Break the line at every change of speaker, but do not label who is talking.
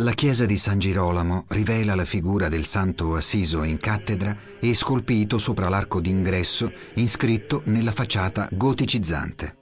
La chiesa di San Girolamo rivela la figura del santo assiso in cattedra e scolpito sopra l'arco d'ingresso, inscritto nella facciata goticizzante.